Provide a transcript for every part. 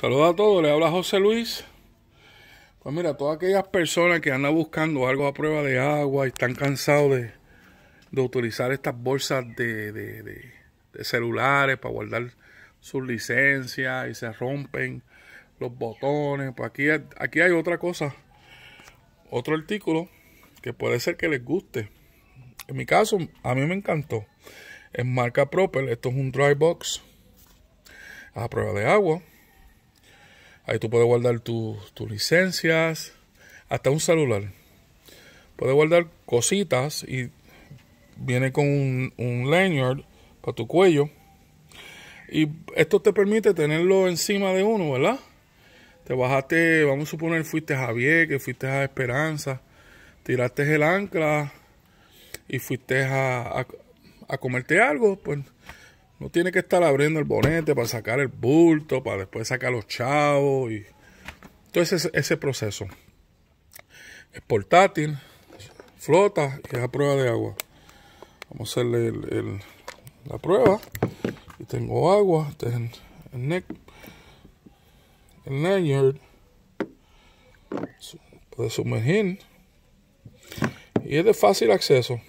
Saludos a todos, le habla José Luis. Pues mira, todas aquellas personas que andan buscando algo a prueba de agua y están cansados de, de utilizar estas bolsas de, de, celulares para guardar sus licencias y se rompen los botones, pues aquí, aquí hay otra cosa, otro artículo que puede ser que les guste. En mi caso, a mí me encantó. Es marca Proper, esto es un dry box a prueba de agua Ahí tú puedes guardar tus licencias, hasta un celular. Puedes guardar cositas y viene con un, lanyard para tu cuello. Y esto te permite tenerlo encima de uno, ¿verdad? Te bajaste, vamos a suponer, fuiste a Javier, que fuiste a Esperanza, tiraste el ancla y fuiste a, a comerte algo, pues no tiene que estar abriendo el bonete para sacar el bulto, para después sacar los chavos y todo ese, proceso. Es portátil, flota y es a prueba de agua. Vamos a hacerle la prueba. Y tengo agua, este es el, el lanyard. Puede sumergir. Y es de fácil acceso.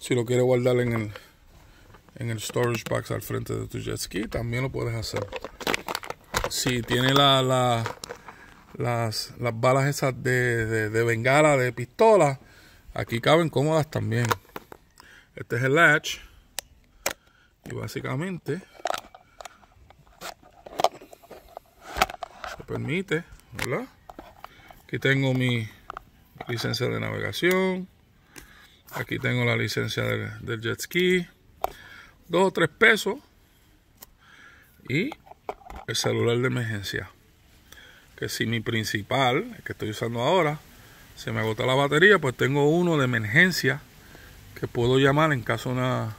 Si lo quiere guardar en el en el storage box al frente de tu jet ski, también lo puedes hacer. Si tiene la, las, balas esas de, bengala, de pistola, aquí caben cómodas también. Este es el latch. Y básicamente se permite, Aquí tengo mi licencia de navegación. Aquí tengo la licencia del jet ski. 2 o tres pesos y el celular de emergencia. Que si mi principal, el que estoy usando ahora, se me agota la batería, pues tengo uno de emergencia que puedo llamar en caso de una,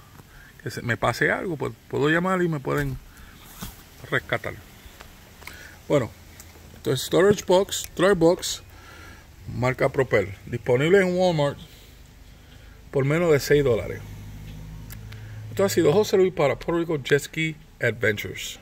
que se me pase algo, pues puedo llamar y me pueden rescatar. Bueno, entonces Storage Box, Storage Box, marca Propel, disponible en Walmart por menos de 6 dólares. Entonces, ha sido José Luis para Puerto Rico Jet Ski Adventures.